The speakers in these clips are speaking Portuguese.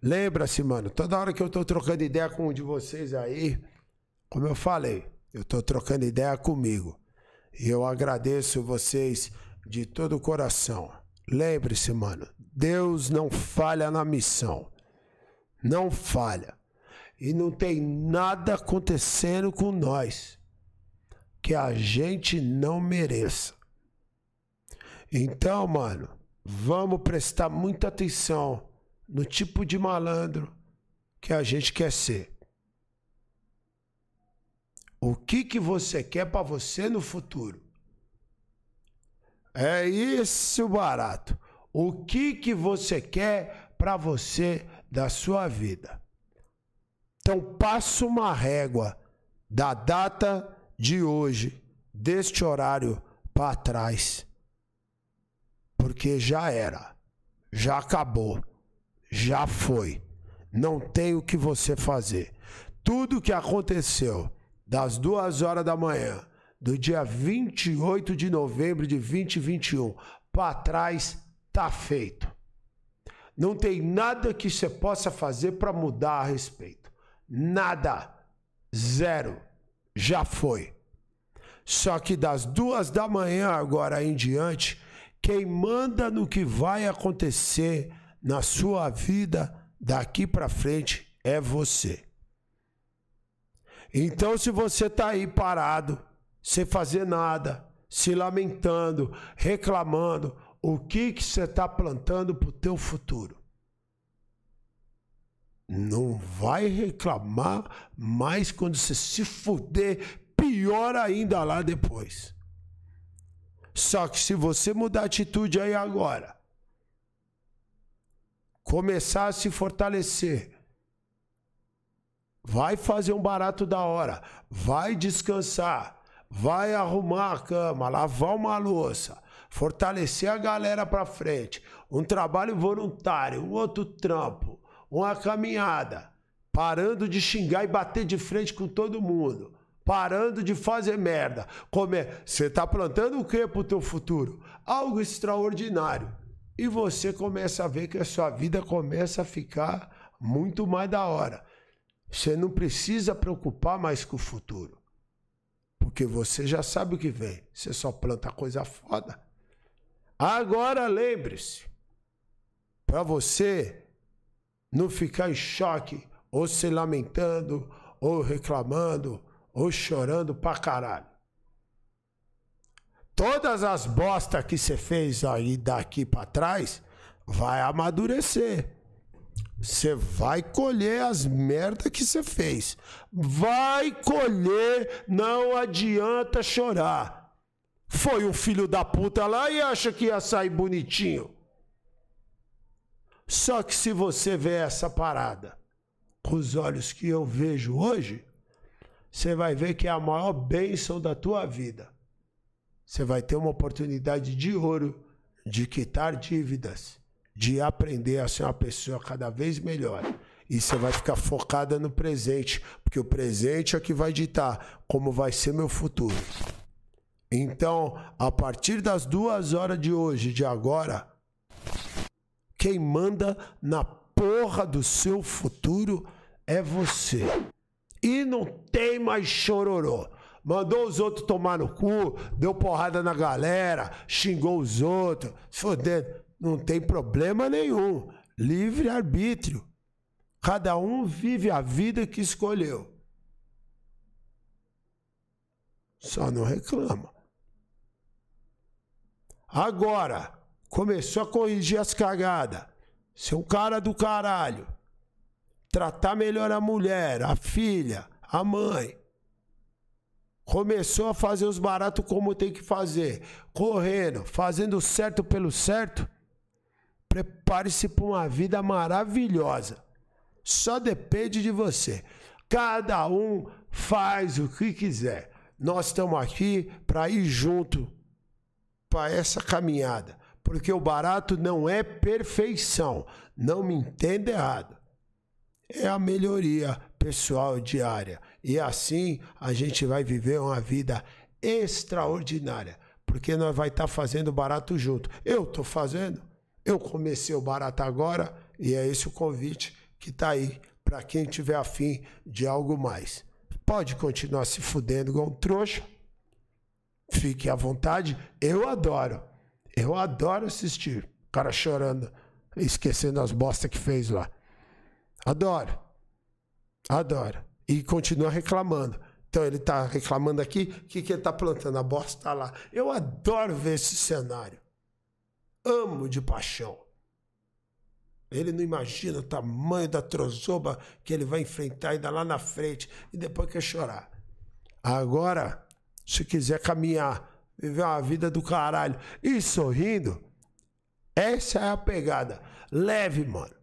Lembra-se, mano, toda hora que eu tô trocando ideia com um de vocês aí, como eu falei, eu tô trocando ideia comigo. E eu agradeço vocês de todo o coração. Lembre-se, mano, Deus não falha na missão. Não falha. E não tem nada acontecendo com nós que a gente não mereça. Então, mano, vamos prestar muita atenção no tipo de malandro que a gente quer ser. O que, que você quer para você no futuro? É isso, barato. O que, que você quer para você da sua vida? Então passa uma régua da data de hoje, deste horário para trás. Porque já era, já acabou já foi. Não tem o que você fazer. Tudo que aconteceu das duas horas da manhã do dia 28 de novembro de 2021 para trás tá feito. Não tem nada que você possa fazer para mudar a respeito. Nada. Zero. Já foi. Só que das duas da manhã agora em diante, quem manda no que vai acontecer na sua vida daqui para frente é você. Então, se você tá aí parado, sem fazer nada, se lamentando, reclamando, o que que você tá plantando pro teu futuro? Não vai reclamar mais quando você se fuder, pior ainda lá depois. Só que se você mudar a atitude aí agora, começar a se fortalecer. Vai fazer um barato da hora. Vai descansar. Vai arrumar a cama, lavar uma louça, fortalecer a galera para frente. Um trabalho voluntário, um outro trampo, uma caminhada. Parando de xingar e bater de frente com todo mundo parando de fazer merda. Como é? Você está plantando o que para o teu futuro? Algo extraordinário. E você começa a ver que a sua vida começa a ficar muito mais da hora. Você não precisa preocupar mais com o futuro. Porque você já sabe o que vem. Você só planta coisa foda. Agora lembre-se, para você não ficar em choque, ou se lamentando, ou reclamando, ou chorando pra caralho todas as bostas que você fez aí daqui para trás vai amadurecer. Você vai colher as merdas que você fez. Vai colher, não adianta chorar. Foi um filho da puta lá e acha que ia sair bonitinho. Só que se você vê essa parada com os olhos que eu vejo hoje, você vai ver que é a maior bênção da tua vida você vai ter uma oportunidade de ouro de quitar dívidas, de aprender a ser uma pessoa cada vez melhor. E você vai ficar focada no presente, porque o presente é que vai ditar como vai ser meu futuro. Então, a partir das duas horas de hoje, de agora, quem manda na porra do seu futuro é você. E não tem mais chororô mandou os outros tomar no cu, deu porrada na galera, xingou os outros, fodendo. Não tem problema nenhum. Livre arbítrio. Cada um vive a vida que escolheu. Só não reclama. Agora, começou a corrigir as cagadas. Ser é um cara do caralho. Tratar melhor a mulher, a filha, a mãe. Começou a fazer os baratos como tem que fazer. Correndo, fazendo certo pelo certo. Prepare-se para uma vida maravilhosa. Só depende de você. Cada um faz o que quiser. Nós estamos aqui para ir junto para essa caminhada. Porque o barato não é perfeição. Não me entenda errado. É a melhoria pessoal diária. E assim a gente vai viver uma vida extraordinária, porque nós vai estar tá fazendo barato junto. Eu estou fazendo, eu comecei o barato agora e é esse o convite que está aí para quem tiver afim de algo mais. Pode continuar se fudendo com um trouxa, fique à vontade. Eu adoro, eu adoro assistir o cara chorando, esquecendo as bostas que fez lá. Adoro. Adora. E continua reclamando. Então ele está reclamando aqui, o que, que ele está plantando? A bosta está lá. Eu adoro ver esse cenário. Amo de paixão. Ele não imagina o tamanho da trozoba que ele vai enfrentar ainda lá na frente e depois quer chorar. Agora, se quiser caminhar, viver uma vida do caralho e sorrindo, essa é a pegada. Leve, mano.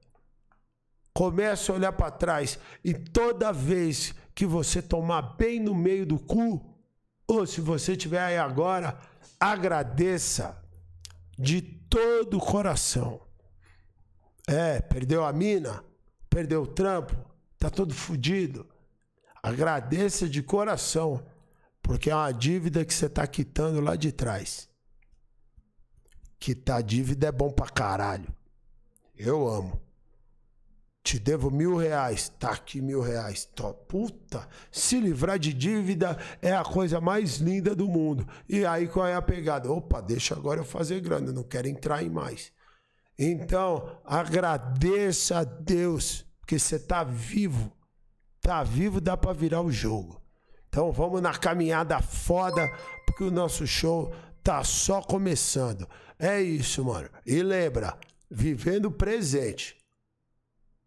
Comece a olhar para trás e toda vez que você tomar bem no meio do cu, ou se você tiver aí agora, agradeça de todo o coração. É, perdeu a mina, perdeu o trampo, tá todo fudido. Agradeça de coração, porque é uma dívida que você tá quitando lá de trás. Quitar tá, dívida é bom pra caralho. Eu amo. Te devo mil reais, tá aqui mil reais. Tô, puta, se livrar de dívida é a coisa mais linda do mundo. E aí qual é a pegada? Opa, deixa agora eu fazer grana, não quero entrar em mais. Então, agradeça a Deus, porque você tá vivo. Tá vivo, dá para virar o jogo. Então vamos na caminhada foda, porque o nosso show tá só começando. É isso, mano. E lembra, vivendo o presente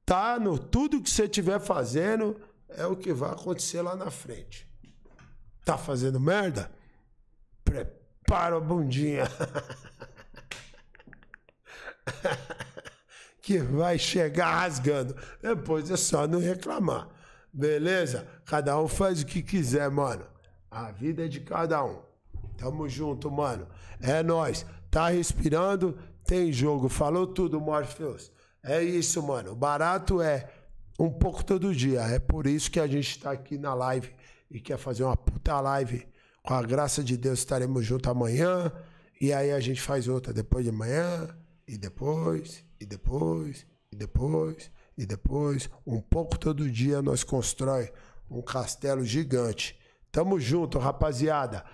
tá no tudo que você estiver fazendo é o que vai acontecer lá na frente. Tá fazendo merda? Prepara a bundinha. que vai chegar rasgando. Depois é só não reclamar. Beleza? Cada um faz o que quiser, mano. A vida é de cada um. Tamo junto, mano. É nós. Tá respirando, tem jogo. Falou tudo, Morpheus. É isso, mano. Barato é um pouco todo dia. É por isso que a gente está aqui na live e quer fazer uma puta live. Com a graça de Deus estaremos juntos amanhã. E aí a gente faz outra depois de amanhã. E depois, e depois, e depois, e depois. Um pouco todo dia nós constrói um castelo gigante. Tamo junto, rapaziada.